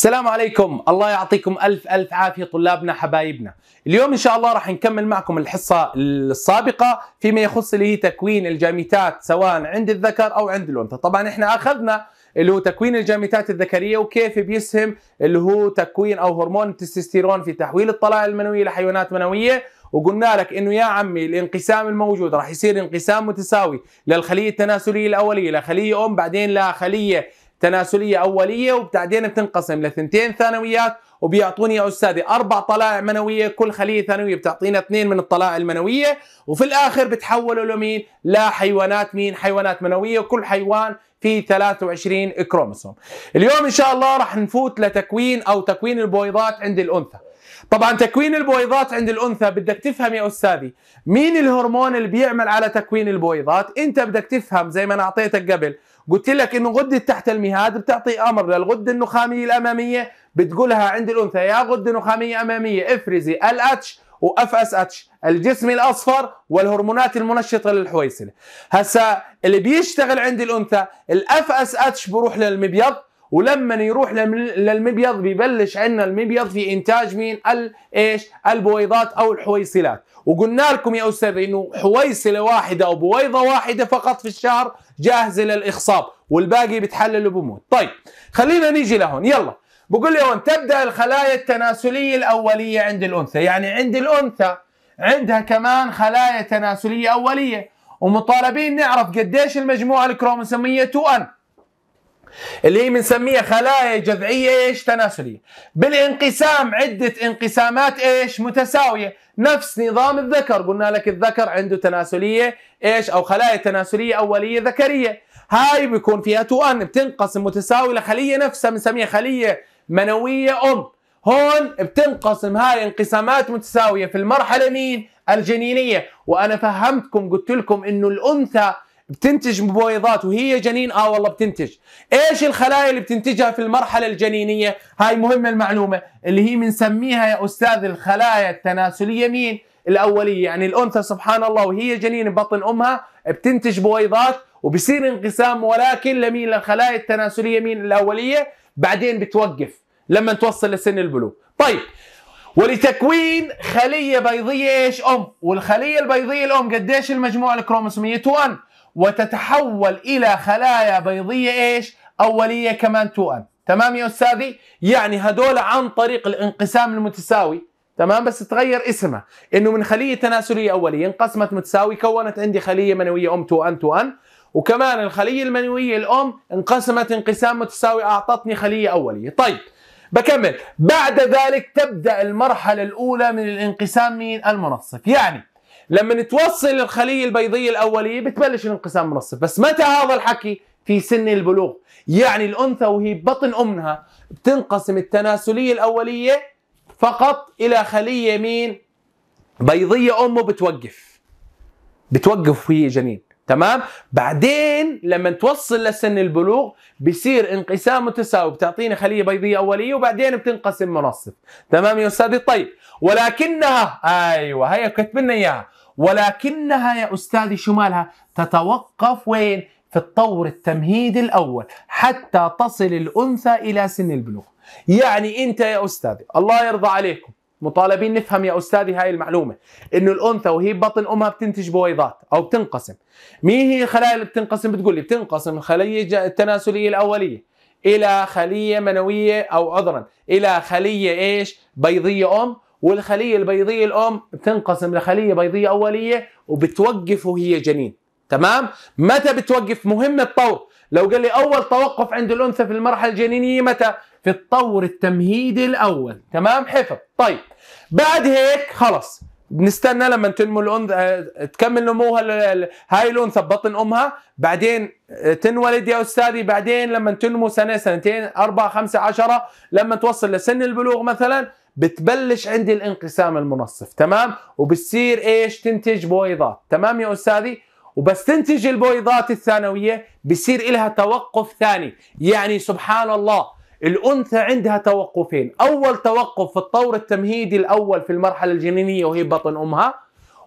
السلام عليكم الله يعطيكم ألف ألف عافية طلابنا حبايبنا اليوم إن شاء الله راح نكمل معكم الحصة السابقة فيما يخص اللي هي تكوين الجامتات سواء عند الذكر أو عند الأنثى طبعا إحنا أخذنا اللي هو تكوين الجامتات الذكريه وكيف بيسهم اللي هو تكوين او هرمون التستوستيرون في تحويل الطلائع المنويه لحيوانات منويه وقلنا لك انه يا عمي الانقسام الموجود راح يصير انقسام متساوي للخليه التناسليه الاوليه لخليه ام بعدين لخليه تناسليه اوليه وبعدين بتنقسم لثنتين ثانويات وبيعطوني يا استاذي اربع طلائع منويه كل خليه ثانويه بتعطينا اثنين من الطلائع المنويه وفي الاخر بتحولوا لمين؟ لا حيوانات مين؟ حيوانات منويه وكل حيوان فيه 23 كروموسوم. اليوم ان شاء الله راح نفوت لتكوين او تكوين البويضات عند الانثى. طبعا تكوين البويضات عند الانثى بدك تفهم يا استاذي مين الهرمون اللي بيعمل على تكوين البويضات؟ انت بدك تفهم زي ما انا اعطيتك قبل قلت لك انه غده تحت المهاد بتعطي امر للغده النخاميه الاماميه بتقولها عند الانثى يا غده نخاميه اماميه افرزي الاتش واف اس اتش الجسم الاصفر والهرمونات المنشطه للحويصله هسا اللي بيشتغل عند الانثى الاف اس اتش بروح للمبيض ولما يروح للمبيض ببلش عندنا المبيض في انتاج مين ايش البويضات او الحويصلات وقلنا لكم يا استاذ انه حويصله واحده او بويضه واحده فقط في الشهر جاهزه للاخصاب والباقي بتحلل وبموت طيب خلينا نيجي لهون يلا بقول لي هون تبدا الخلايا التناسليه الاوليه عند الانثى يعني عند الانثى عندها كمان خلايا تناسليه اوليه ومطالبين نعرف قديش المجموعه الكروموسوميه 2 ان اللي هي بنسميها خلايا جذعيه ايش تناسليه بالانقسام عده انقسامات ايش متساويه نفس نظام الذكر قلنا لك الذكر عنده تناسليه ايش او خلايا تناسليه اوليه ذكريه هاي بيكون فيها تو ان بتنقسم متساوي لخليه نفسها بنسميها خليه منويه ام هون بتنقسم هاي انقسامات متساويه في المرحله مين الجنينيه وانا فهمتكم قلت لكم انه الانثى بتنتج مبويضات وهي جنين اه والله بتنتج ايش الخلايا اللي بتنتجها في المرحله الجنينيه هاي مهمه المعلومه اللي هي بنسميها يا استاذ الخلايا التناسليه مين الاوليه يعني الانثى سبحان الله وهي جنين ببطن امها بتنتج بويضات وبصير انقسام ولكن لمين للخلايا التناسليه مين الاوليه بعدين بتوقف لما توصل لسن البلوغ طيب ولتكوين خليه بيضيه ايش ام والخليه البيضيه الام قديش المجموع الكروموسوميه 1 وتتحول إلى خلايا بيضية إيش أولية كمان توأم تمام يا أستاذي يعني هدول عن طريق الانقسام المتساوي تمام بس تغير اسمها انه من خليه تناسليه اوليه انقسمت متساوي كونت عندي خليه منويه ام 2 ان 2 وكمان الخليه المنويه الام انقسمت انقسام متساوي اعطتني خليه اوليه طيب بكمل بعد ذلك تبدا المرحله الاولى من الانقسام من المنصف، يعني لما توصل للخليه البيضيه الاوليه بتبلش الانقسام من بس متى هذا الحكي في سن البلوغ يعني الانثى وهي بطن امها بتنقسم التناسليه الاوليه فقط الى خليه مين بيضيه امه بتوقف بتوقف في جنين تمام بعدين لما توصل لسن البلوغ بصير انقسام متساوي بتعطيني خليه بيضيه اوليه وبعدين بتنقسم منصف تمام يا استاذي طيب ولكنها ايوه هي كتب لنا اياها ولكنها يا أستاذي شو مالها تتوقف وين في الطور التمهيدي الأول حتى تصل الأنثى إلى سن البلوغ يعني أنت يا أستاذي الله يرضى عليكم مطالبين نفهم يا أستاذي هاي المعلومة إنه الأنثى وهي بطن أمها بتنتج بويضات أو بتنقسم مين هي الخلايا اللي بتنقسم بتقول لي بتنقسم الخلية التناسلية الأولية إلى خلية منوية أو عذرا إلى خلية إيش بيضية أم والخليه البيضيه الام بتنقسم لخليه بيضيه اوليه وبتوقف وهي جنين تمام متى بتوقف مهم الطور لو قال لي اول توقف عند الانثى في المرحله الجنينيه متى في الطور التمهيدي الاول تمام حفظ طيب بعد هيك خلص بنستنى لما تنمو الانثى آه، تكمل نموها هاي الانثى ببطن امها بعدين آه، تنولد يا استاذي بعدين لما تنمو سنه سنتين اربعه خمسه عشره لما توصل لسن البلوغ مثلا بتبلش عندي الانقسام المنصف تمام وبتصير ايش تنتج بويضات تمام يا استاذي وبس تنتج البويضات الثانويه بصير لها توقف ثاني يعني سبحان الله الأنثى عندها توقفين أول توقف في الطور التمهيدي الأول في المرحلة الجنينية وهي بطن أمها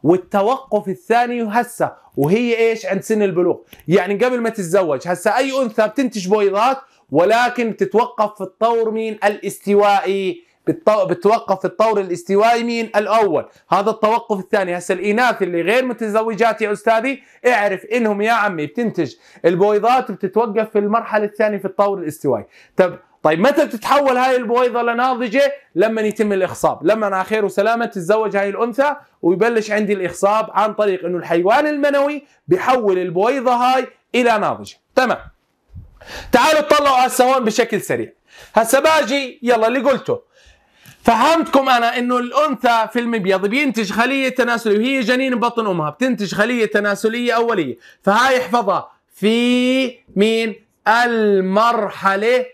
والتوقف الثاني هسه وهي ايش عند سن البلوغ يعني قبل ما تتزوج هسه اي انثى بتنتج بويضات ولكن بتتوقف في الطور مين الاستوائي بتوقف الطور الاستوائي مين الاول هذا التوقف الثاني هسه الاناث اللي غير متزوجات يا استاذي اعرف انهم يا عمي بتنتج البويضات بتتوقف في المرحله الثانيه في الطور الاستوائي طب طيب متى بتتحول هاي البويضه لناضجه لما يتم الاخصاب لما انا خير وسلامه تتزوج هاي الانثى ويبلش عندي الاخصاب عن طريق انه الحيوان المنوي بحول البويضه هاي الى ناضجه تمام تعالوا اطلعوا هسه هون بشكل سريع هسه باجي يلا اللي قلته فهمتكم انا انه الانثى في المبيض بينتج خليه تناسليه وهي جنين بطن امها بتنتج خليه تناسليه اوليه فهاي احفظها في مين المرحله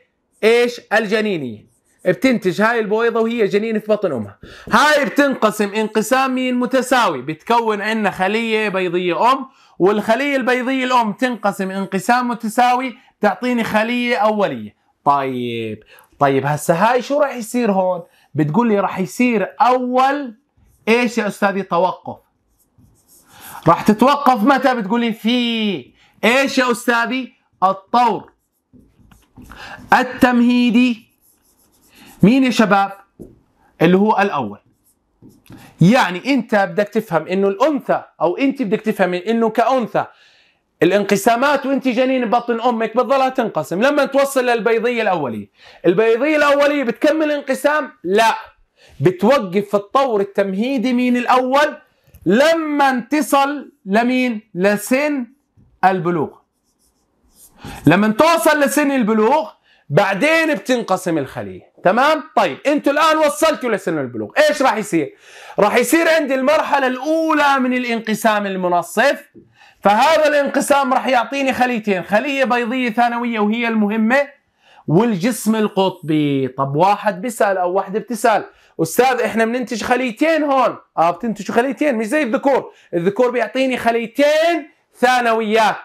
ايش الجنينيه بتنتج هاي البويضة وهي جنين في بطن أمها هاي بتنقسم انقسام مين متساوي بتكون عندنا خلية بيضية أم والخلية البيضية الأم تنقسم انقسام متساوي تعطيني خلية أولية طيب طيب هسا هاي شو راح يصير هون بتقول لي راح يصير اول ايش يا استاذي توقف راح تتوقف متى بتقول لي في ايش يا استاذي الطور التمهيدي مين يا شباب اللي هو الاول يعني انت بدك تفهم انه الانثى او انت بدك تفهم انه كانثى الانقسامات وانت جنين بطن امك بتظلها تنقسم لما توصل للبيضيه الاوليه البيضيه الاوليه بتكمل انقسام لا بتوقف في الطور التمهيدي مين الاول لما انتصل لمين لسن البلوغ لما توصل لسن البلوغ بعدين بتنقسم الخليه تمام طيب انتوا الان وصلتوا لسن البلوغ ايش راح يصير راح يصير عندي المرحله الاولى من الانقسام المنصف فهذا الانقسام راح يعطيني خليتين خلية بيضية ثانوية وهي المهمة والجسم القطبي طب واحد بيسأل أو واحدة بتسأل أستاذ إحنا بننتج خليتين هون آه بتنتجوا خليتين مش زي الذكور الذكور بيعطيني خليتين ثانويات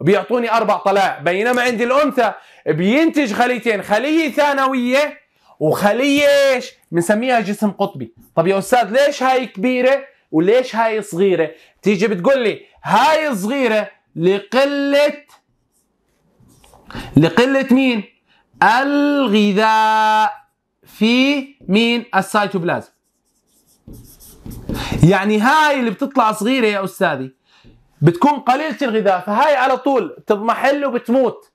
بيعطوني أربع طلاع بينما عندي الأنثى بينتج خليتين خلية ثانوية وخلية ايش؟ بنسميها جسم قطبي طب يا أستاذ ليش هاي كبيرة وليش هاي صغيره تيجي بتقول لي هاي صغيره لقله لقله مين الغذاء في مين السيتوبلازم يعني هاي اللي بتطلع صغيره يا استاذي بتكون قليله الغذاء فهاي على طول تضمحل وبتموت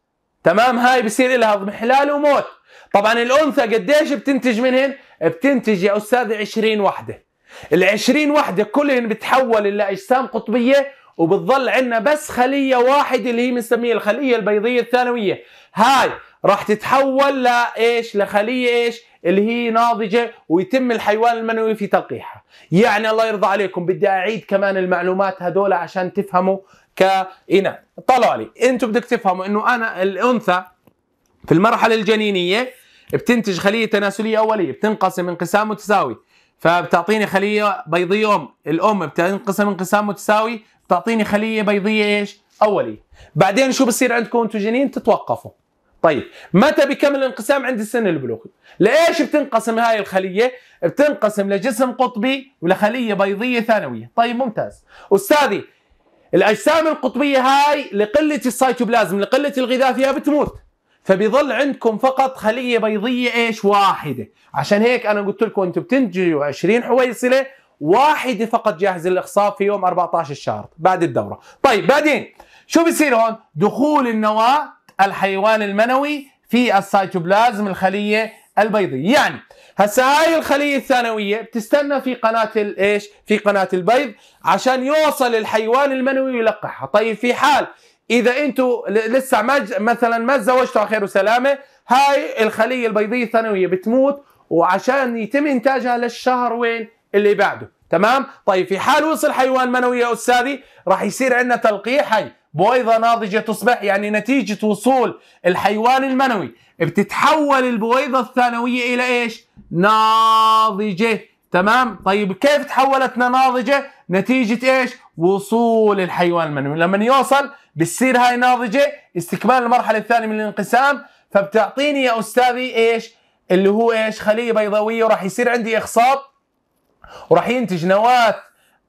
تمام هاي بصير لها اضمحلال وموت طبعا الانثى قديش بتنتج منهن بتنتج يا استاذي 20 وحده ال20 وحده كلهن بتحول الى اجسام قطبيه وبتضل عندنا بس خليه واحده اللي هي بنسميها الخليه البيضيه الثانويه هاي راح تتحول لايش لخليه ايش اللي هي ناضجه ويتم الحيوان المنوي في تلقيحها يعني الله يرضى عليكم بدي اعيد كمان المعلومات هذول عشان تفهموا كإناث طلعوا لي انتم بدك تفهموا انه انا الانثى في المرحله الجنينيه بتنتج خليه تناسليه اوليه بتنقسم انقسام متساوي فبتعطيني خليه بيضيه ام، الام بتنقسم انقسام متساوي بتعطيني خليه بيضيه ايش؟ اوليه. بعدين شو بصير عندكم انتم جنين؟ تتوقفوا. طيب متى بيكمل الانقسام عند السن البلوغي؟ لايش بتنقسم هاي الخليه؟ بتنقسم لجسم قطبي ولخليه بيضيه ثانويه، طيب ممتاز. استاذي الاجسام القطبيه هاي لقله السيتوبلازم، لقله الغذاء فيها بتموت. فبيظل عندكم فقط خليه بيضيه ايش واحده عشان هيك انا قلت لكم انتم بتنتجوا 20 حويصله واحده فقط جاهزه للاخصاب في يوم 14 الشهر بعد الدوره طيب بعدين شو بصير هون دخول النواه الحيوان المنوي في السيتوبلازم الخليه البيضيه يعني هسا هاي الخليه الثانويه بتستنى في قناه الايش في قناه البيض عشان يوصل الحيوان المنوي ويلقحها طيب في حال اذا انتوا لسه ما مثلا ما تزوجتوا على خير وسلامه هاي الخليه البيضيه الثانويه بتموت وعشان يتم انتاجها للشهر وين اللي بعده تمام طيب في حال وصل حيوان منوي يا استاذي راح يصير عندنا تلقيح حي بويضه ناضجه تصبح يعني نتيجه وصول الحيوان المنوي بتتحول البويضه الثانويه الى ايش ناضجه تمام طيب كيف تحولت لناضجه نتيجه ايش وصول الحيوان المنوي لما يوصل بتصير هاي ناضجه استكمال المرحله الثانيه من الانقسام فبتعطيني يا استاذي ايش اللي هو ايش خليه بيضاويه وراح يصير عندي اخصاب وراح ينتج نواه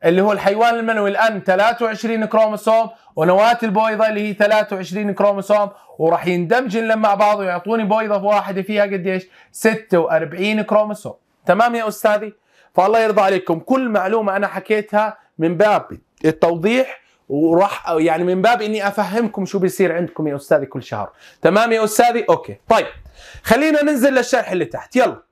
اللي هو الحيوان المنوي الان 23 كروموسوم ونواه البويضه اللي هي 23 كروموسوم وراح يندمجن مع بعض ويعطوني بويضه واحده فيها قديش 46 كروموسوم تمام يا استاذي فالله يرضى عليكم كل معلومه انا حكيتها من باب التوضيح وراح يعني من باب اني افهمكم شو بيصير عندكم يا استاذي كل شهر تمام يا استاذي اوكي طيب خلينا ننزل للشرح اللي تحت يلا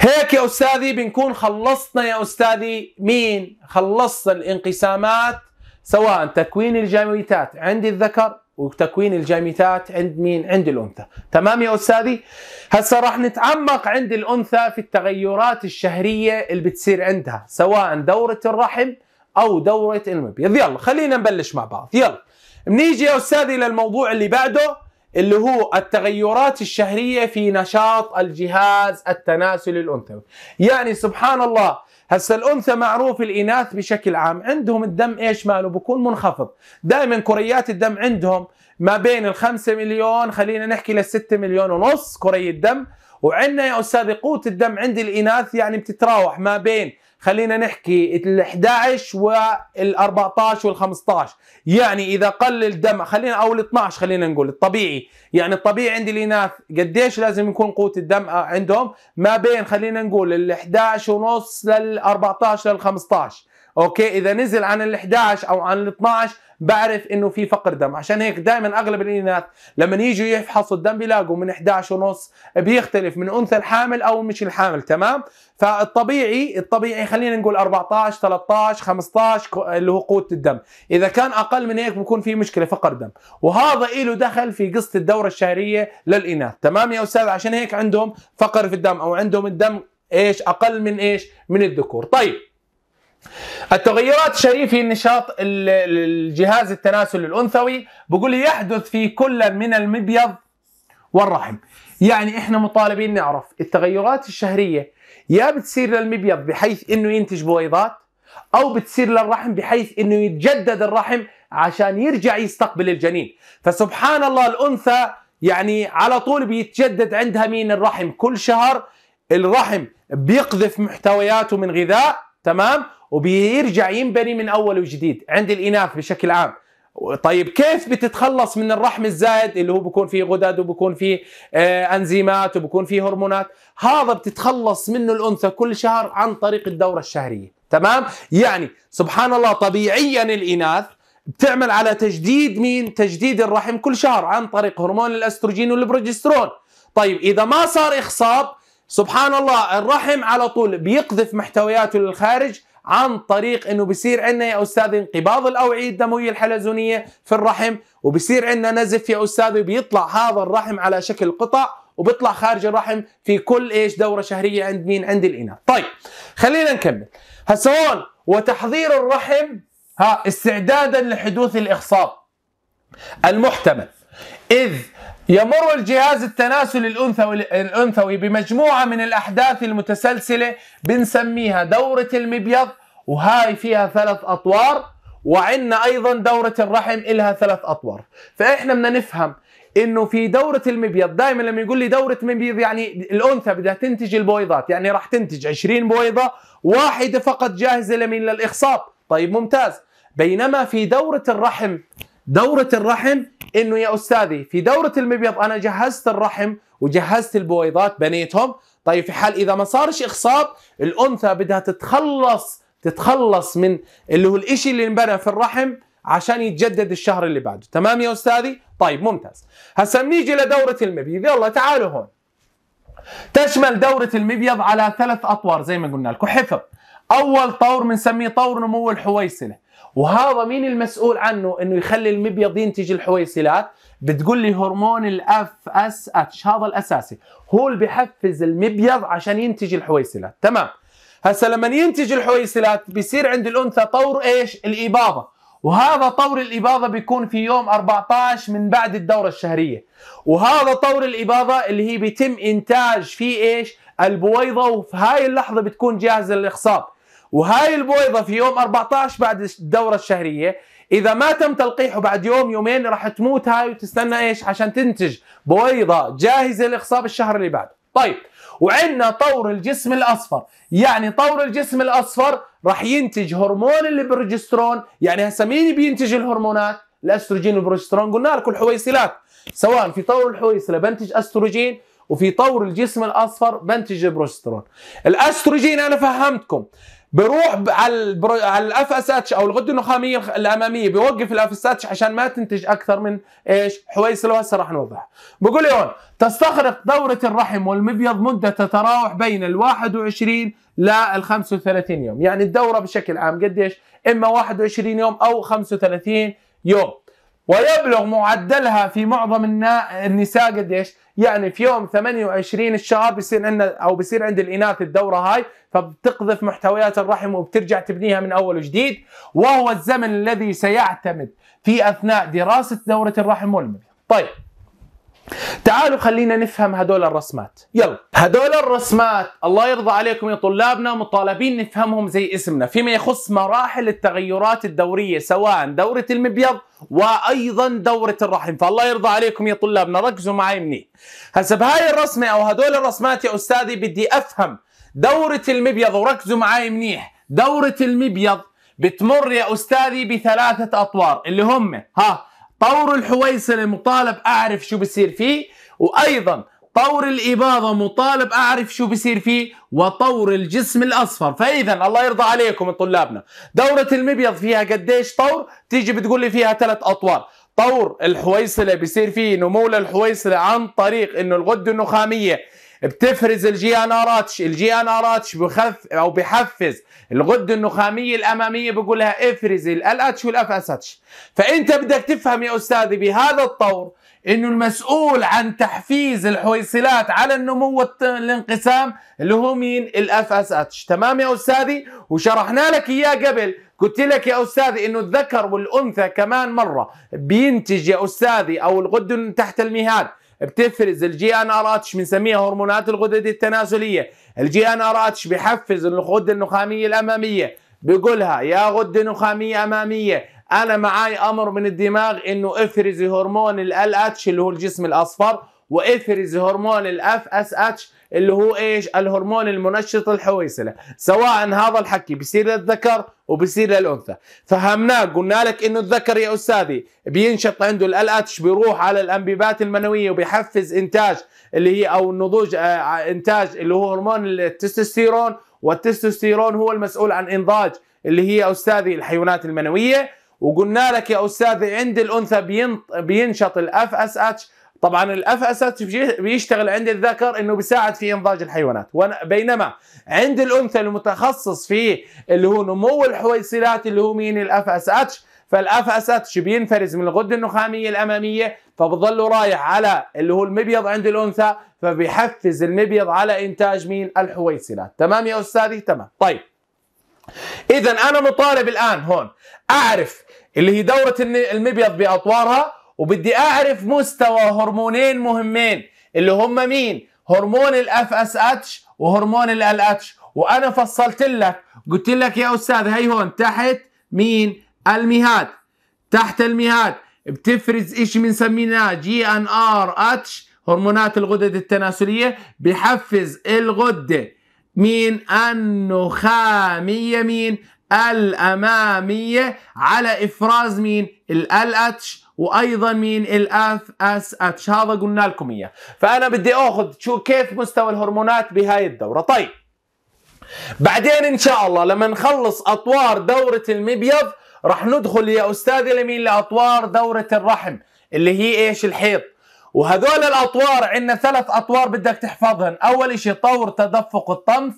هيك يا استاذي بنكون خلصنا يا استاذي مين خلصنا الانقسامات سواء تكوين الجاميتات عند الذكر وتكوين الجاميتات عند مين عند الانثى تمام يا استاذي هسه راح نتعمق عند الانثى في التغيرات الشهريه اللي بتصير عندها سواء دوره الرحم او دوره المبيض يلا خلينا نبلش مع بعض يلا بنيجي يا استاذي للموضوع اللي بعده اللي هو التغيرات الشهريه في نشاط الجهاز التناسلي الانثوي يعني سبحان الله هسه الانثى معروف الاناث بشكل عام عندهم الدم ايش ماله بكون منخفض دائما كريات الدم عندهم ما بين الخمسة مليون خلينا نحكي للستة مليون ونص كري الدم وعندنا يا استاذي قوه الدم عند الاناث يعني بتتراوح ما بين خلينا نحكي ال11 وال14 وال15 يعني اذا قل الدم خلينا او ال12 خلينا نقول الطبيعي يعني الطبيعي عند الاناث قديش لازم يكون قوه الدم آه، عندهم ما بين خلينا نقول ال11 ونص لل14 لل15 اوكي اذا نزل عن ال11 او عن ال12 بعرف انه في فقر دم عشان هيك دائما اغلب الاناث لما يجوا يفحصوا الدم بيلاقوا من 11 ونص بيختلف من انثى الحامل او مش الحامل تمام فالطبيعي الطبيعي خلينا نقول 14 13 15 اللي هو قوه الدم اذا كان اقل من هيك بكون في مشكله فقر دم وهذا له دخل في قصه الدوره الشهريه للاناث تمام يا استاذ عشان هيك عندهم فقر في الدم او عندهم الدم ايش اقل من ايش من الذكور طيب التغيرات في نشاط الجهاز التناسل الانثوي بقول يحدث في كل من المبيض والرحم يعني احنا مطالبين نعرف التغيرات الشهريه يا بتصير للمبيض بحيث انه ينتج بويضات او بتصير للرحم بحيث انه يتجدد الرحم عشان يرجع يستقبل الجنين فسبحان الله الانثى يعني على طول بيتجدد عندها مين الرحم كل شهر الرحم بيقذف محتوياته من غذاء تمام وبيرجع ينبني من اول وجديد عند الاناث بشكل عام طيب كيف بتتخلص من الرحم الزائد اللي هو بكون فيه غدد وبكون فيه آه، انزيمات وبكون فيه هرمونات هذا بتتخلص منه الانثى كل شهر عن طريق الدوره الشهريه تمام يعني سبحان الله طبيعيا الاناث بتعمل على تجديد مين تجديد الرحم كل شهر عن طريق هرمون الاستروجين والبروجسترون طيب اذا ما صار اخصاب سبحان الله الرحم على طول بيقذف محتوياته للخارج عن طريق انه بصير عندنا يا استاذ انقباض الاوعيه الدمويه الحلزونيه في الرحم وبصير عندنا نزف يا استاذ وبيطلع هذا الرحم على شكل قطع وبيطلع خارج الرحم في كل ايش دوره شهريه عند مين عند الاناث طيب خلينا نكمل هسه هون وتحضير الرحم ها استعدادا لحدوث الاخصاب المحتمل اذ يمر الجهاز التناسلي الأنثوي الأنثوي بمجموعة من الأحداث المتسلسلة بنسميها دورة المبيض وهاي فيها ثلاث أطوار وعندنا أيضا دورة الرحم إلها ثلاث أطوار فإحنا بدنا نفهم انه في دوره المبيض دائما لما يقول لي دوره مبيض يعني الانثى بدها تنتج البويضات يعني راح تنتج 20 بويضه واحده فقط جاهزه لمين للاخصاب طيب ممتاز بينما في دوره الرحم دوره الرحم انه يا استاذي في دوره المبيض انا جهزت الرحم وجهزت البويضات بنيتهم طيب في حال اذا ما صارش اخصاب الانثى بدها تتخلص تتخلص من اللي هو الشيء اللي انبنى في الرحم عشان يتجدد الشهر اللي بعده تمام يا استاذي طيب ممتاز هسا بنيجي لدوره المبيض يلا تعالوا هون تشمل دوره المبيض على ثلاث اطوار زي ما قلنا لكم حفظ اول طور بنسميه طور نمو الحويصله وهذا مين المسؤول عنه انه يخلي المبيض ينتج الحويصلات بتقول لي هرمون الاف اس اتش هذا الاساسي هو اللي بحفز المبيض عشان ينتج الحويصلات تمام هسه لما ينتج الحويصلات بيصير عند الانثى طور ايش الاباضه وهذا طور الإباضة بيكون في يوم 14 من بعد الدورة الشهرية وهذا طور الإباضة اللي هي بيتم إنتاج فيه إيش البويضة وفي هاي اللحظة بتكون جاهزة للإخصاب وهاي البويضة في يوم 14 بعد الدورة الشهرية إذا ما تم تلقيحه بعد يوم يومين راح تموت هاي وتستنى إيش عشان تنتج بويضة جاهزة لإخصاب الشهر اللي بعده طيب وعندنا طور الجسم الأصفر يعني طور الجسم الأصفر راح ينتج هرمون البروجسترون يعني هسه مين بينتج الهرمونات الاستروجين والبروجسترون قلنا لكم الحويصلات سواء في طور الحويصله بنتج استروجين وفي طور الجسم الاصفر بنتج البروجسترون الاستروجين انا فهمتكم بروح على على الاف اس اتش او الغده النخاميه الاماميه بيوقف الاف اس اتش عشان ما تنتج اكثر من ايش حويصله وهسه راح نوضح بقول هون تستغرق دوره الرحم والمبيض مده تتراوح بين ال 21 لل 35 يوم يعني الدوره بشكل عام قديش اما 21 يوم او 35 يوم ويبلغ معدلها في معظم النساء قديش؟ يعني في يوم 28 الشهر بيصير عندنا او بيصير عند الاناث الدوره هاي فبتقذف محتويات الرحم وبترجع تبنيها من اول وجديد وهو الزمن الذي سيعتمد في اثناء دراسه دوره الرحم والمبيض. طيب تعالوا خلينا نفهم هدول الرسمات يلا هدول الرسمات الله يرضى عليكم يا طلابنا مطالبين نفهمهم زي اسمنا فيما يخص مراحل التغيرات الدورية سواء دورة المبيض وايضا دورة الرحم فالله يرضى عليكم يا طلابنا ركزوا معي مني هسه بهاي الرسمة او هدول الرسمات يا استاذي بدي افهم دورة المبيض وركزوا معي منيح دورة المبيض بتمر يا استاذي بثلاثة اطوار اللي هم ها طور الحويصله مطالب اعرف شو بصير فيه وايضا طور الإباضة مطالب أعرف شو بصير فيه وطور الجسم الأصفر فإذا الله يرضى عليكم طلابنا دورة المبيض فيها قديش طور تيجي بتقول لي فيها ثلاث أطوار طور الحويصلة بصير فيه نمو للحويصلة عن طريق أنه الغدة النخامية بتفرز الجي ان ار اتش الجي ان ار اتش بخف او بحفز الغده النخاميه الاماميه بقول لها افرزي ال اتش والاف اس اتش فانت بدك تفهم يا استاذي بهذا الطور انه المسؤول عن تحفيز الحويصلات على النمو والانقسام اللي هو مين الاف اس اتش تمام يا استاذي وشرحنا لك اياه قبل قلت لك يا استاذي انه الذكر والانثى كمان مره بينتج يا استاذي او الغده تحت المهاد بتفرز الجي ان ار اتش بنسميها هرمونات الغدد التناسليه الجي ان ار اتش بحفز الغده النخاميه الاماميه بقولها يا غده نخاميه اماميه انا معاي امر من الدماغ انه افرزي هرمون ال اتش اللي هو الجسم الاصفر وافرزي هرمون الاف اس اتش اللي هو ايش الهرمون المنشط الحويصله سواء هذا الحكي بيصير للذكر وبيصير للانثى فهمناه قلنا لك انه الذكر يا استاذي بينشط عنده الالاتش بيروح على الانبيبات المنويه وبيحفز انتاج اللي هي او النضوج آه، آه، انتاج اللي هو هرمون التستوستيرون والتستوستيرون هو المسؤول عن انضاج اللي هي استاذي الحيوانات المنويه وقلنا لك يا استاذي عند الانثى بينشط الاف اس اتش طبعا الاف اس بيشتغل عند الذكر انه بيساعد في انضاج الحيوانات بينما عند الانثى المتخصص في اللي هو نمو الحويصلات اللي هو مين الاف اس اتش فالاف اس اتش بينفرز من الغده النخاميه الاماميه فبضله رايح على اللي هو المبيض عند الانثى فبيحفز المبيض على انتاج مين الحويصلات تمام يا استاذي تمام طيب اذا انا مطالب الان هون اعرف اللي هي دوره المبيض باطوارها وبدي اعرف مستوى هرمونين مهمين اللي هم مين هرمون الاف اس اتش وهرمون ال اتش وانا فصلت لك قلت لك يا استاذ هي هون تحت مين المهاد تحت المهاد بتفرز شيء بنسميه جي ان ار اتش هرمونات الغدد التناسليه بحفز الغده مين النخاميه مين الاماميه على افراز مين ال اتش وايضا مين الاف اس اتش هذا قلنا لكم اياه فانا بدي اخذ شو كيف مستوى الهرمونات بهاي الدوره طيب بعدين ان شاء الله لما نخلص اطوار دوره المبيض راح ندخل يا استاذي لمين لاطوار دوره الرحم اللي هي ايش الحيض وهذول الاطوار عندنا ثلاث اطوار بدك تحفظهن اول شيء طور تدفق الطمث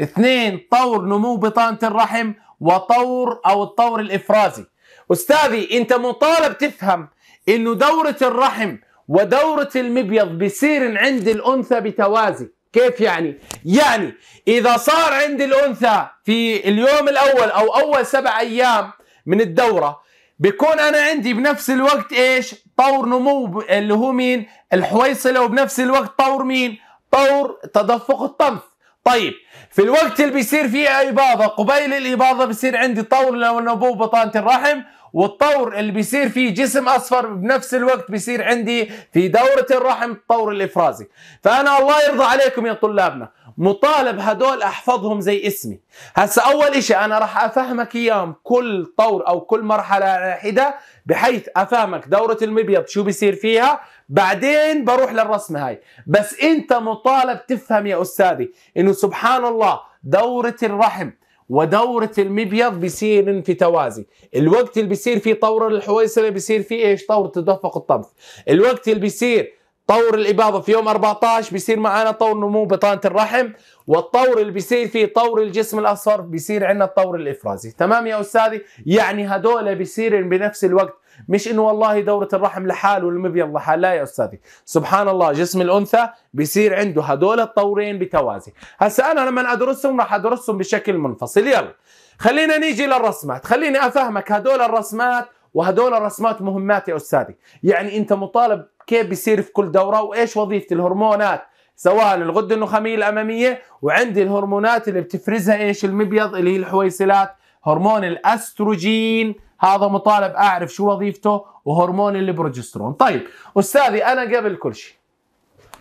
اثنين طور نمو بطانه الرحم وطور او الطور الافرازي أستاذي أنت مطالب تفهم أنه دورة الرحم ودورة المبيض بيصير عند الأنثى بتوازي كيف يعني؟ يعني إذا صار عند الأنثى في اليوم الأول أو أول سبع أيام من الدورة بكون أنا عندي بنفس الوقت إيش؟ طور نمو اللي هو مين؟ الحويصلة وبنفس الوقت طور مين؟ طور تدفق الطمث طيب في الوقت اللي بيصير فيه إباضة قبيل الإباضة بيصير عندي طور نمو بطانة الرحم والطور اللي بيصير فيه جسم اصفر بنفس الوقت بيصير عندي في دوره الرحم الطور الافرازي فانا الله يرضى عليكم يا طلابنا مطالب هدول احفظهم زي اسمي هسا اول شيء انا راح افهمك اياهم كل طور او كل مرحله على حده بحيث افهمك دوره المبيض شو بيصير فيها بعدين بروح للرسمه هاي بس انت مطالب تفهم يا استاذي انه سبحان الله دوره الرحم ودورة المبيض بيصير في توازي الوقت اللي بيصير فيه طور الحويصلة بيصير فيه ايش طور تدفق الطمث الوقت اللي بيصير طور الإباضة في يوم 14 بيصير معانا طور نمو بطانة الرحم والطور اللي بيصير فيه طور الجسم الأصفر بيصير عندنا الطور الإفرازي تمام يا أستاذي يعني هدول بيصير بنفس الوقت مش انه والله دوره الرحم لحال والمبيض لحال لا يا استاذي سبحان الله جسم الانثى بيصير عنده هدول الطورين بتوازي هسا انا لما ادرسهم راح ادرسهم بشكل منفصل يلا خلينا نيجي للرسمات خليني افهمك هدول الرسمات وهدول الرسمات مهمات يا استاذي يعني انت مطالب كيف بيصير في كل دوره وايش وظيفه الهرمونات سواء الغده النخاميه الاماميه وعندي الهرمونات اللي بتفرزها ايش المبيض اللي هي الحويصلات هرمون الاستروجين هذا مطالب اعرف شو وظيفته وهرمون البروجسترون طيب استاذي انا قبل كل شيء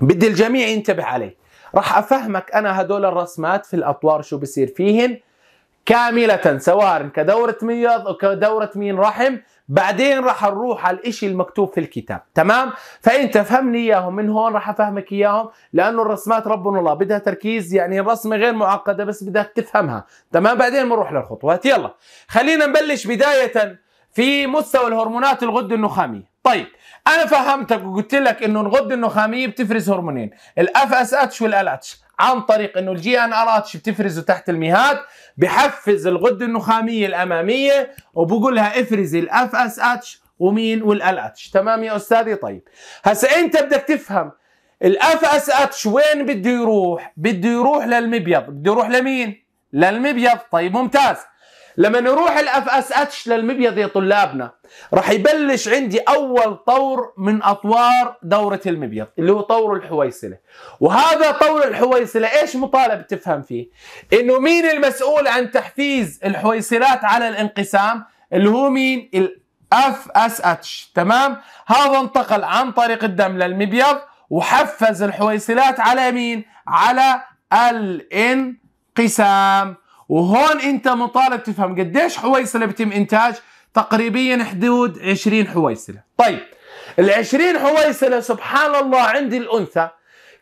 بدي الجميع ينتبه علي راح افهمك انا هدول الرسمات في الاطوار شو بصير فيهن كاملة سواء كدورة ميض أو كدورة مين رحم بعدين راح نروح على الإشي المكتوب في الكتاب تمام فانت فهمني اياهم من هون راح افهمك اياهم لانه الرسمات ربنا الله بدها تركيز يعني الرسمه غير معقده بس بدك تفهمها تمام بعدين بنروح للخطوات يلا خلينا نبلش بدايه في مستوى الهرمونات الغدة النخامية طيب انا فهمتك وقلت لك انه الغده النخاميه بتفرز هرمونين اس اتش والالاتش عن طريق انه الجي ان ار اتش بتفرزه تحت المهاد بحفز الغده النخاميه الاماميه وبقول لها افرزي الاف اس اتش ومين اتش تمام يا استاذي طيب هسا انت بدك تفهم الاف اس اتش وين بده يروح بده يروح للمبيض بده يروح لمين للمبيض طيب ممتاز لما نروح الاف اس اتش للمبيض يا طلابنا راح يبلش عندي اول طور من اطوار دوره المبيض اللي هو طور الحويصله وهذا طور الحويصله ايش مطالب تفهم فيه انه مين المسؤول عن تحفيز الحويصلات على الانقسام اللي هو مين الاف اس اتش تمام هذا انتقل عن طريق الدم للمبيض وحفز الحويصلات على مين على الانقسام وهون انت مطالب تفهم قديش حويصله بتم انتاج تقريبيا حدود 20 حويصله طيب ال 20 حويصله سبحان الله عند الانثى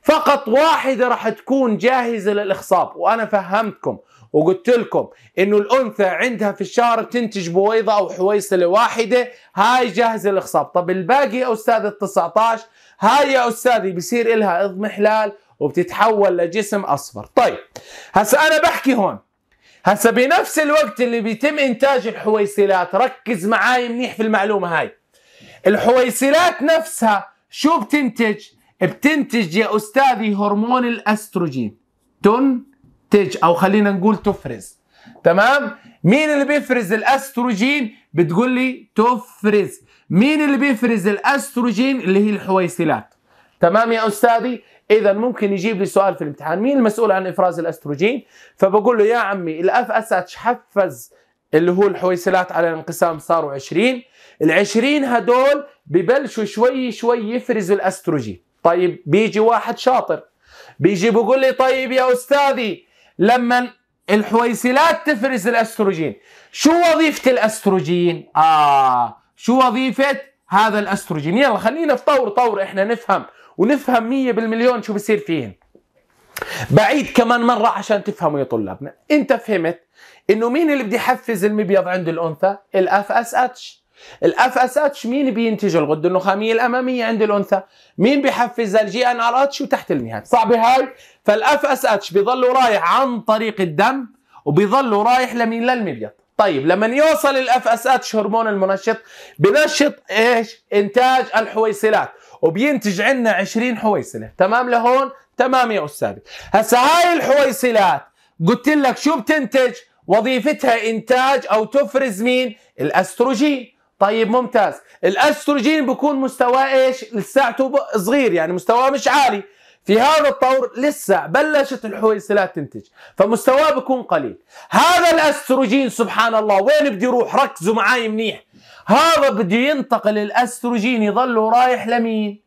فقط واحده راح تكون جاهزه للاخصاب وانا فهمتكم وقلت لكم انه الانثى عندها في الشهر تنتج بويضه او حويصله واحده هاي جاهزه للاخصاب طب الباقي يا استاذ ال 19 هاي يا استاذي بصير لها اضمحلال وبتتحول لجسم اصفر طيب هسا انا بحكي هون هسه بنفس الوقت اللي بيتم انتاج الحويصلات ركز معاي منيح في المعلومه هاي الحويصلات نفسها شو بتنتج بتنتج يا استاذي هرمون الاستروجين تنتج او خلينا نقول تفرز تمام مين اللي بيفرز الاستروجين بتقول لي تفرز مين اللي بيفرز الاستروجين اللي هي الحويصلات تمام يا استاذي اذا ممكن يجيب لي سؤال في الامتحان مين المسؤول عن افراز الاستروجين فبقول له يا عمي الاف اس اتش حفز اللي هو الحويسلات على الانقسام صاروا 20 ال20 هدول ببلشوا شوي شوي يفرزوا الاستروجين طيب بيجي واحد شاطر بيجي بيقول لي طيب يا استاذي لما الحويسلات تفرز الاستروجين شو وظيفه الاستروجين اه شو وظيفه هذا الاستروجين يلا خلينا في طور طور احنا نفهم ونفهم مية بالمليون شو بصير فيهن بعيد كمان مرة عشان تفهموا يا طلابنا انت فهمت انه مين اللي بدي يحفز المبيض عند الانثى الاف اس اتش الاف اس اتش مين بينتج الغده النخاميه الاماميه عند الانثى مين بيحفز الجي ان ار اتش وتحت المهاد صعبه هاي فالاف اس اتش بيضلوا رايح عن طريق الدم وبيضلوا رايح لمين للمبيض طيب لما يوصل الاف اس اتش هرمون المنشط بنشط ايش انتاج الحويصلات وبينتج عندنا 20 حويصله تمام لهون تمام يا استاذي هسا هاي الحويصلات قلت لك شو بتنتج وظيفتها انتاج او تفرز مين الاستروجين طيب ممتاز الاستروجين بكون مستواه ايش لساته صغير يعني مستواه مش عالي في هذا الطور لسه بلشت الحويصلات تنتج فمستواه بكون قليل هذا الاستروجين سبحان الله وين بده يروح ركزوا معي منيح هذا بده ينتقل الاستروجين يضله رايح لمين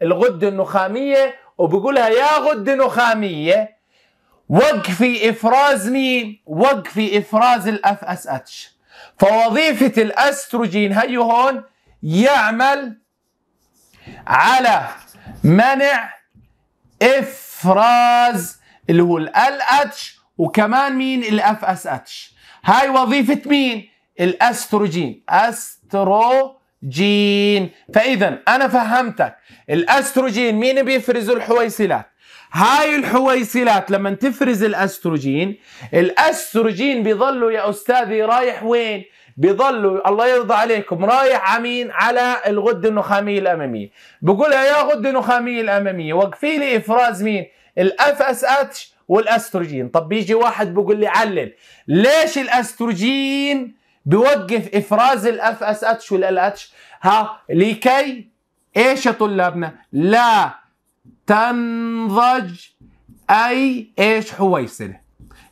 للغده النخاميه وبقولها يا غده نخاميه وقفي افراز مين وقفي افراز الاف اس اتش فوظيفه الاستروجين هي هون يعمل على منع افراز اللي هو ال اتش وكمان مين الاف اس اتش هاي وظيفه مين الاستروجين استروجين فاذا انا فهمتك الاستروجين مين بيفرز الحويصلات هاي الحويصلات لما تفرز الاستروجين الاستروجين بيظلوا يا استاذي رايح وين بيظلوا الله يرضى عليكم رايح عمين على الغده النخاميه الاماميه بقولها يا غده نخاميه الاماميه وقفي لي افراز مين الاف اس اتش والاستروجين طب بيجي واحد بيقول لي علل ليش الاستروجين بوقف افراز الاف اس اتش والال اتش ها لكي ايش يا طلابنا لا تنضج اي ايش حويصله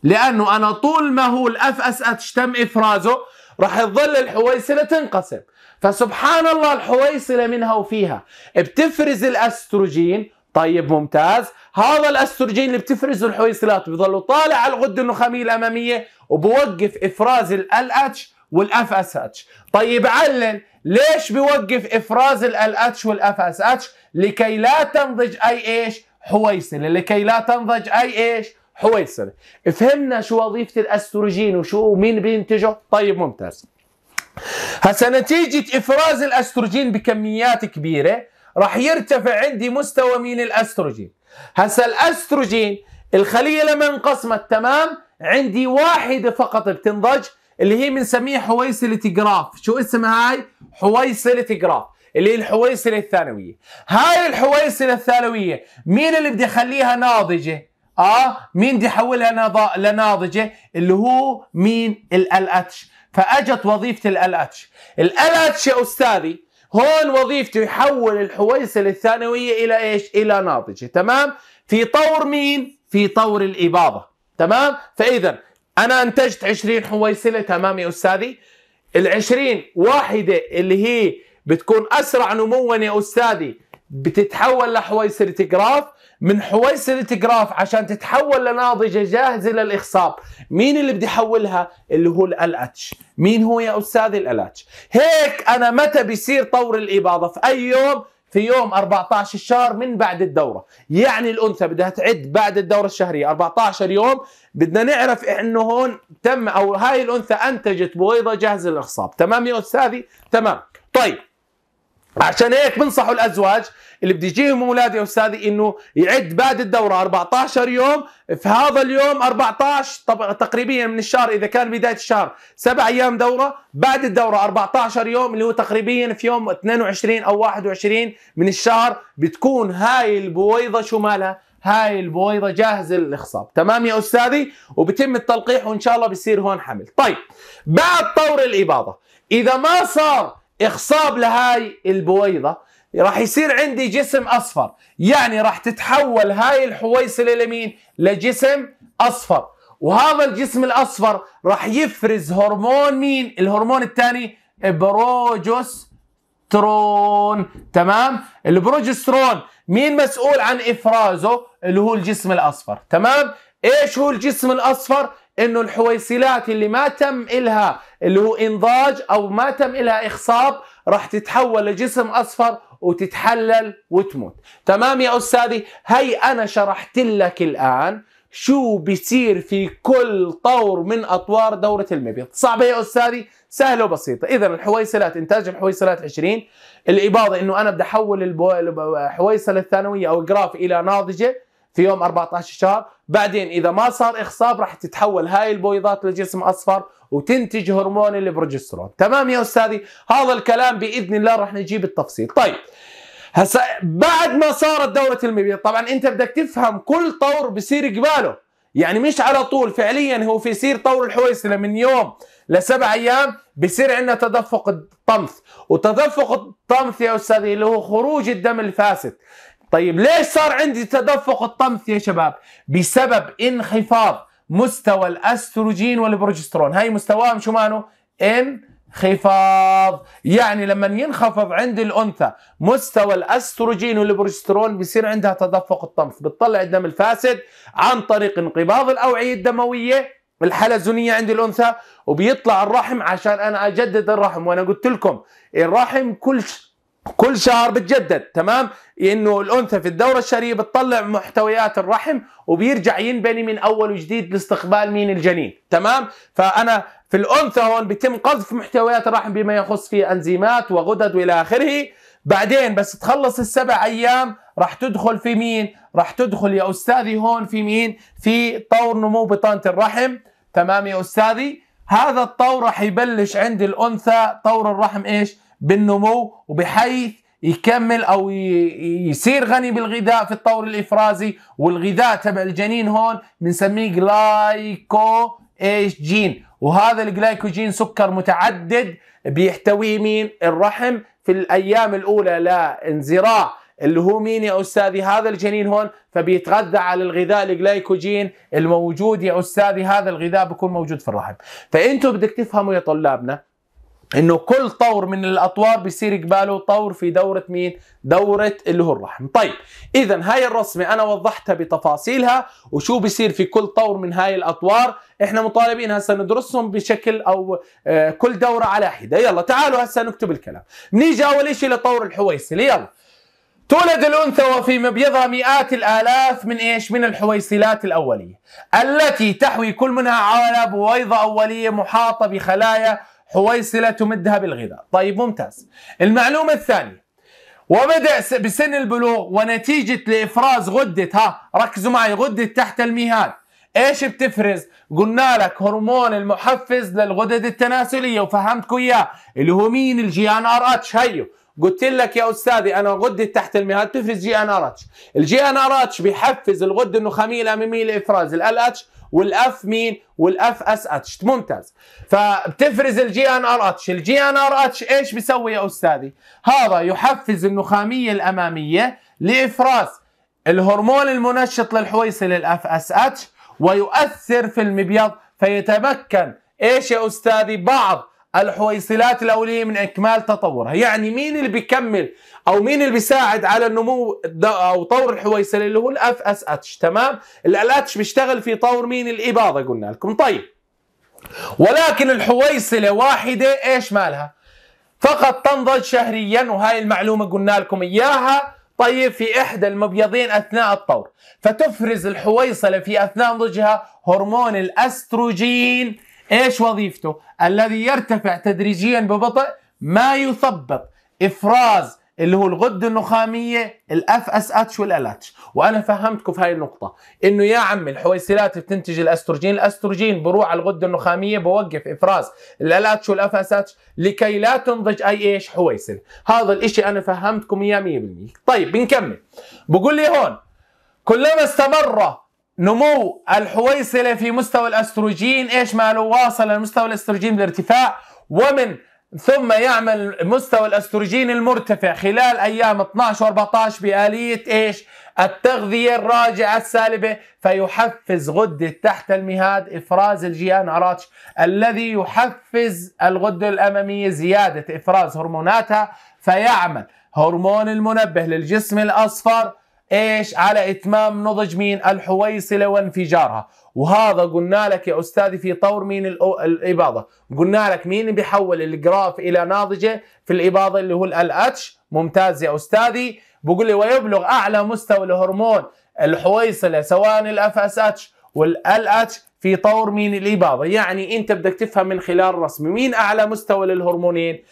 لانه انا طول ما هو الاف اس اتش تم افرازه راح تظل الحويصله تنقسم فسبحان الله الحويصله منها وفيها بتفرز الاستروجين طيب ممتاز هذا الاستروجين اللي بتفرزه الحويسلات بضلوا طالع على الغده النخاميه الاماميه وبوقف افراز ال اتش والاف اس اتش طيب علل ليش بيوقف افراز الال اتش والاف اس اتش لكي لا تنضج اي ايش حويصله لكي لا تنضج اي ايش حويصله فهمنا شو وظيفه الاستروجين وشو مين بينتجه طيب ممتاز هسا نتيجه افراز الاستروجين بكميات كبيره راح يرتفع عندي مستوى مين الاستروجين هسا الاستروجين الخليه لما انقسمت تمام عندي واحده فقط بتنضج اللي هي بنسميها حويصله جراف شو اسمها هاي حويصله جراف اللي هي الحويصله الثانويه هاي الحويصله الثانويه مين اللي بدي يخليها ناضجه اه مين بدي يحولها نض... لناضجه اللي هو مين ال اتش فاجت وظيفه ال اتش ال اتش يا استاذي هون وظيفته يحول الحويصله الثانويه الى ايش الى ناضجه تمام في طور مين في طور الاباضه تمام فاذا انا انتجت 20 حويصله تمام يا استاذي ال 20 واحده اللي هي بتكون اسرع نموا يا استاذي بتتحول لحويصله جراف من حويصله جراف عشان تتحول لناضجه جاهزه للاخصاب مين اللي بدي احولها اللي هو الالاتش مين هو يا استاذي الالاتش هيك انا متى بيصير طور الاباضه في اي يوم في يوم 14 الشهر من بعد الدورة يعني الأنثى بدها تعد بعد الدورة الشهرية 14 يوم بدنا نعرف إنه هون تم أو هاي الأنثى أنتجت بويضة جاهزة للإخصاب تمام يا أستاذي تمام طيب عشان هيك بنصحوا الازواج اللي بده يجيهم اولاد يا استاذي انه يعد بعد الدوره 14 يوم في هذا اليوم 14 طب تقريبا من الشهر اذا كان بدايه الشهر سبع ايام دوره بعد الدوره 14 يوم اللي هو تقريبا في يوم 22 او 21 من الشهر بتكون هاي البويضه شو مالها؟ هاي البويضه جاهزه للاخصاب تمام يا استاذي وبتم التلقيح وان شاء الله بصير هون حمل طيب بعد طور الاباضه اذا ما صار اخصاب لهاي البويضه راح يصير عندي جسم اصفر يعني راح تتحول هاي الحويصله لمين لجسم اصفر وهذا الجسم الاصفر راح يفرز هرمون مين الهرمون الثاني بروجسترون تمام البروجسترون مين مسؤول عن افرازه اللي هو الجسم الاصفر تمام ايش هو الجسم الاصفر انه الحويصلات اللي ما تم الها اللي هو انضاج او ما تم الها اخصاب راح تتحول لجسم اصفر وتتحلل وتموت تمام يا استاذي هي انا شرحت لك الان شو بيصير في كل طور من اطوار دوره المبيض صعبه يا استاذي سهله وبسيطه اذا الحويصلات انتاج الحويصلات 20 الاباضه انه انا بدي احول الحويصله الثانويه او الجراف الى ناضجه في يوم 14 شهر بعدين اذا ما صار اخصاب راح تتحول هاي البويضات لجسم اصفر وتنتج هرمون البروجسترون تمام يا استاذي هذا الكلام باذن الله راح نجيب التفصيل طيب هسا بعد ما صارت دوره المبيض طبعا انت بدك تفهم كل طور بصير قباله يعني مش على طول فعليا هو في سير طور الحويسله من يوم لسبع ايام بصير عندنا تدفق الطمث وتدفق الطمث يا استاذي اللي هو خروج الدم الفاسد طيب ليش صار عندي تدفق الطمث يا شباب بسبب انخفاض مستوى الاستروجين والبروجسترون هاي مستواهم شو مانو انخفاض يعني لما ينخفض عند الانثى مستوى الاستروجين والبروجسترون بصير عندها تدفق الطمث بتطلع الدم الفاسد عن طريق انقباض الاوعيه الدمويه الحلزونية عند الأنثى وبيطلع الرحم عشان أنا أجدد الرحم وأنا قلت لكم الرحم كل كل شهر بتجدد تمام انه الانثى في الدوره الشهريه بتطلع محتويات الرحم وبيرجع ينبني من اول وجديد لاستقبال مين الجنين تمام فانا في الانثى هون بيتم قذف محتويات الرحم بما يخص في انزيمات وغدد والى اخره بعدين بس تخلص السبع ايام راح تدخل في مين راح تدخل يا استاذي هون في مين في طور نمو بطانه الرحم تمام يا استاذي هذا الطور راح يبلش عند الانثى طور الرحم ايش بالنمو وبحيث يكمل او يصير غني بالغذاء في الطور الافرازي والغذاء تبع الجنين هون بنسميه جلايكو ايش جين وهذا الجلايكوجين سكر متعدد بيحتويه مين الرحم في الايام الاولى لانزراع اللي هو مين يا استاذي هذا الجنين هون فبيتغذى على الغذاء الجلايكوجين الموجود يا استاذي هذا الغذاء بيكون موجود في الرحم فانتم بدك تفهموا يا طلابنا انه كل طور من الاطوار بيصير قباله طور في دوره مين؟ دوره اللي هو الرحم. طيب اذا هاي الرسمه انا وضحتها بتفاصيلها وشو بيصير في كل طور من هاي الاطوار، احنا مطالبين هسا ندرسهم بشكل او آه كل دوره على حده، يلا تعالوا هسا نكتب الكلام. بنيجي اول شيء لطور الحويصلي يلا. تولد الأنثى وفي مبيضها مئات الآلاف من إيش؟ من الحويصلات الأولية التي تحوي كل منها على بويضة أولية محاطة بخلايا حويصلة تمدها بالغذاء طيب ممتاز المعلومة الثانية وبدأ بسن البلوغ ونتيجة لإفراز غدة ها ركزوا معي غدة تحت الميهاد ايش بتفرز؟ قلنا لك هرمون المحفز للغدد التناسليه وفهمتكم اياه اللي هو مين الجي ان ار اتش هيو قلت لك يا استاذي انا غده تحت المهاد تفرز جي ان ار اتش، الجي ان ار اتش بيحفز الغده النخاميه الاماميه لافراز ال اتش والاف مين والاف اس اتش ممتاز فبتفرز الجي ان ار اتش الجي ان ار اتش ايش بيسوي يا استاذي هذا يحفز النخاميه الاماميه لافراز الهرمون المنشط للحويصل الاف اس اتش ويؤثر في المبيض فيتمكن ايش يا استاذي بعض الحويصلات الاوليه من اكمال تطورها، يعني مين اللي بيكمل او مين اللي بيساعد على النمو او طور الحويصله اللي هو الاف اس اتش، تمام؟ الالاتش بيشتغل في طور مين؟ الاباضه قلنا لكم، طيب ولكن الحويصله واحده ايش مالها؟ فقط تنضج شهريا وهاي المعلومه قلنا لكم اياها طيب في احدى المبيضين اثناء الطور، فتفرز الحويصله في اثناء نضجها هرمون الاستروجين ايش وظيفته؟ الذي يرتفع تدريجيا ببطء ما يثبط افراز اللي هو الغده النخاميه الاف اس اتش والالاتش وانا فهمتكم في هاي النقطه انه يا عم الحويسلات بتنتج الاستروجين الاستروجين بروح على الغده النخاميه بوقف افراز الالاتش والاف اس اتش لكي لا تنضج اي ايش حويسل هذا الاشي انا فهمتكم اياه 100% طيب بنكمل بقول لي هون كلما استمر نمو الحويصلة في مستوى الأستروجين إيش ماله واصل لمستوى الأستروجين بالارتفاع ومن ثم يعمل مستوى الأستروجين المرتفع خلال أيام 12 و 14 بآلية إيش التغذية الراجعة السالبة فيحفز غدة تحت المهاد إفراز الجيان عراتش الذي يحفز الغدة الأمامية زيادة إفراز هرموناتها فيعمل هرمون المنبه للجسم الأصفر ايش على اتمام نضج مين الحويصله وانفجارها وهذا قلنا لك يا استاذي في طور مين الاباضه قلنا لك مين بيحول الجراف الى ناضجه في الاباضه اللي هو الاتش ممتاز يا استاذي بقول لي ويبلغ اعلى مستوى الهرمون الحويصله سواء الاف اس اتش والال اتش في طور مين الاباضه يعني انت بدك تفهم من خلال رسمي مين اعلى مستوى للهرمونين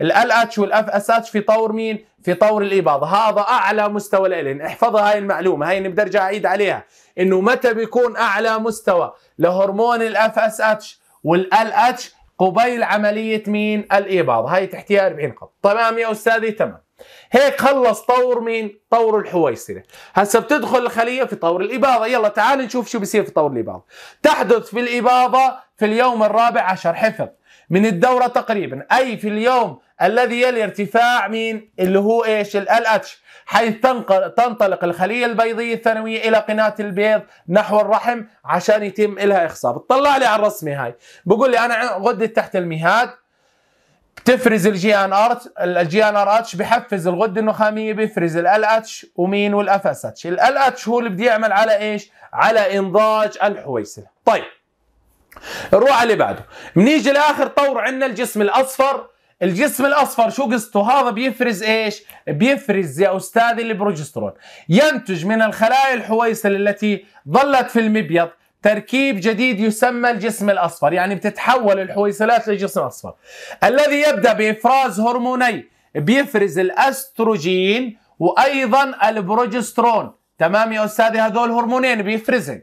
الال اتش والاف اس اتش في طور مين في طور الاباضه هذا اعلى مستوى لإلن احفظها هاي المعلومه هاي بدي ارجع اعيد عليها انه متى بيكون اعلى مستوى لهرمون الاف اس اتش والال اتش قبيل عمليه مين الاباضه هاي تحتيها 40 خط تمام يا استاذي تمام هيك خلص طور مين؟ طور الحويصله. هسه بتدخل الخليه في طور الاباضه، يلا تعال نشوف شو بصير في طور الاباضه. تحدث في الاباضه في اليوم الرابع عشر حفظ من الدوره تقريبا، اي في اليوم الذي يلي ارتفاع مين؟ اللي هو ايش؟ اتش، حيث تنطلق الخليه البيضيه الثانويه الى قناه البيض نحو الرحم عشان يتم لها اخصاب. اطلع لي على الرسمه هاي، بقول لي انا غدة تحت المهاد تفرز الجي ان ار الجي ان ار اتش بحفز الغده النخاميه بيفرز ال اتش ومين والاف اس اتش ال اتش هو اللي بده يعمل على ايش على انضاج الحويسله طيب نروح على اللي بعده بنيجي لاخر طور عندنا الجسم الاصفر الجسم الاصفر شو قصته هذا بيفرز ايش بيفرز يا استاذي البروجسترون ينتج من الخلايا الحويصله التي ظلت في المبيض تركيب جديد يسمى الجسم الاصفر يعني بتتحول الحويصلات لجسم اصفر الذي يبدا بافراز هرموني بيفرز الاستروجين وايضا البروجسترون تمام يا استاذي هذول هرمونين بيفرزن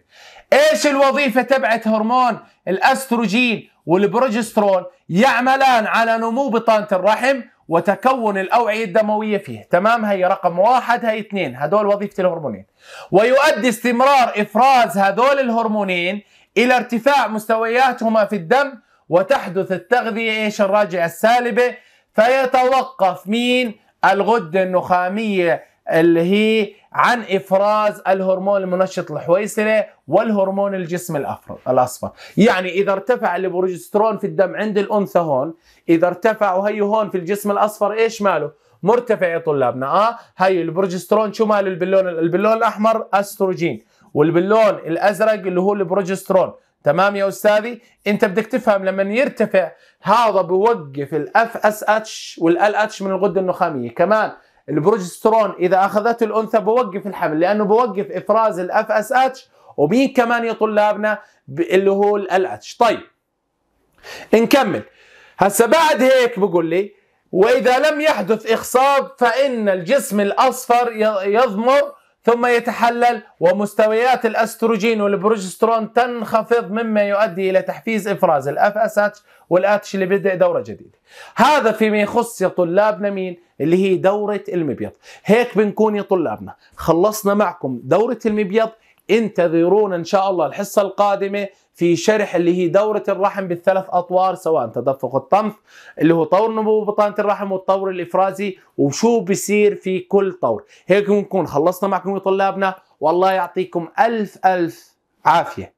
ايش الوظيفه تبعت هرمون الاستروجين والبروجسترون يعملان على نمو بطانه الرحم وتكون الأوعية الدموية فيه تمام هي رقم واحد هي اثنين هدول وظيفة الهرمونين ويؤدي استمرار إفراز هدول الهرمونين إلى ارتفاع مستوياتهما في الدم وتحدث التغذية إيش الراجعة السالبة فيتوقف مين الغدة النخامية اللي هي عن افراز الهرمون المنشط الحويصله والهرمون الجسم الاصفر، يعني اذا ارتفع البروجسترون في الدم عند الانثى هون، اذا ارتفع وهي هون في الجسم الاصفر ايش ماله؟ مرتفع يا طلابنا اه هي البروجسترون شو ماله البلون البلون الاحمر استروجين والبلون الازرق اللي هو البروجسترون تمام يا استاذي انت بدك تفهم لما يرتفع هذا بوقف الاف اس اتش والال اتش من الغده النخاميه كمان البروجسترون اذا اخذته الانثى بوقف الحمل لانه بوقف افراز الاف اس اتش ومين كمان يا طلابنا اللي هو الاتش طيب نكمل هسه بعد هيك بقول لي واذا لم يحدث اخصاب فان الجسم الاصفر يضمر ثم يتحلل ومستويات الاستروجين والبروجسترون تنخفض مما يؤدي الى تحفيز افراز الاف اس اتش والاتش اللي بدا دوره جديده. هذا فيما يخص يا طلابنا مين؟ اللي هي دورة المبيض هيك بنكون يا طلابنا خلصنا معكم دورة المبيض انتظرونا ان شاء الله الحصه القادمه في شرح اللي هي دوره الرحم بالثلاث اطوار سواء تدفق الطنف اللي هو طور نمو بطانه الرحم والطور الافرازي وشو بصير في كل طور هيك بنكون خلصنا معكم يا طلابنا والله يعطيكم الف الف عافيه